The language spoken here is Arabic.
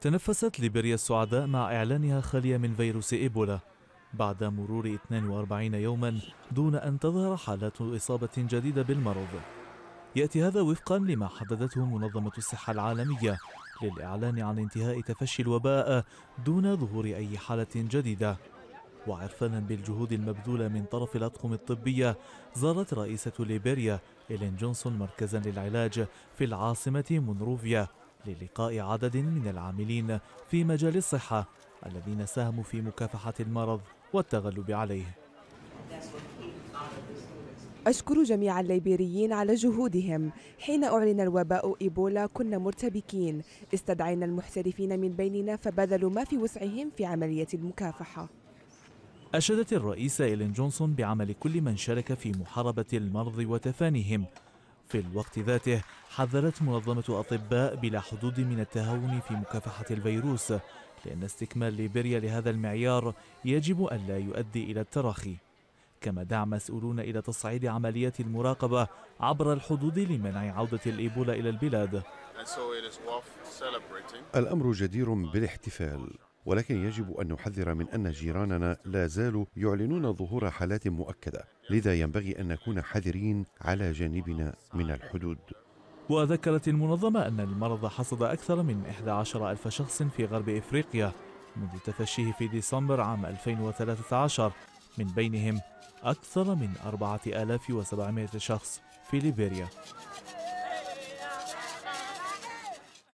تنفست ليبيريا السعداء مع إعلانها خالية من فيروس إيبولا بعد مرور 42 يوما دون أن تظهر حالات إصابة جديدة بالمرض يأتي هذا وفقا لما حددته منظمة الصحة العالمية للإعلان عن انتهاء تفشي الوباء دون ظهور أي حالة جديدة وعرفانا بالجهود المبذولة من طرف الأطقم الطبية زارت رئيسة ليبيريا إيلين جونسون مركزا للعلاج في العاصمة مونروفيا للقاء عدد من العاملين في مجال الصحة الذين ساهموا في مكافحة المرض والتغلب عليه أشكر جميع الليبيريين على جهودهم حين أعلن الوباء إيبولا كنا مرتبكين استدعينا المحترفين من بيننا فبذلوا ما في وسعهم في عملية المكافحة أشادت الرئيسة إيلين جونسون بعمل كل من شارك في محاربة المرض وتفانيهم في الوقت ذاته حذرت منظمة أطباء بلا حدود من التهاون في مكافحة الفيروس لأن استكمال ليبيريا لهذا المعيار يجب أن لا يؤدي إلى التراخي كما دعا مسؤولون إلى تصعيد عمليات المراقبة عبر الحدود لمنع عودة الإيبولا إلى البلاد الأمر جدير بالاحتفال ولكن يجب أن نحذر من أن جيراننا لا زالوا يعلنون ظهور حالات مؤكدة لذا ينبغي أن نكون حذرين على جانبنا من الحدود وذكرت المنظمة أن المرض حصد أكثر من 11 ألف شخص في غرب إفريقيا منذ تفشيه في ديسمبر عام 2013 من بينهم أكثر من 4700 شخص في ليبيريا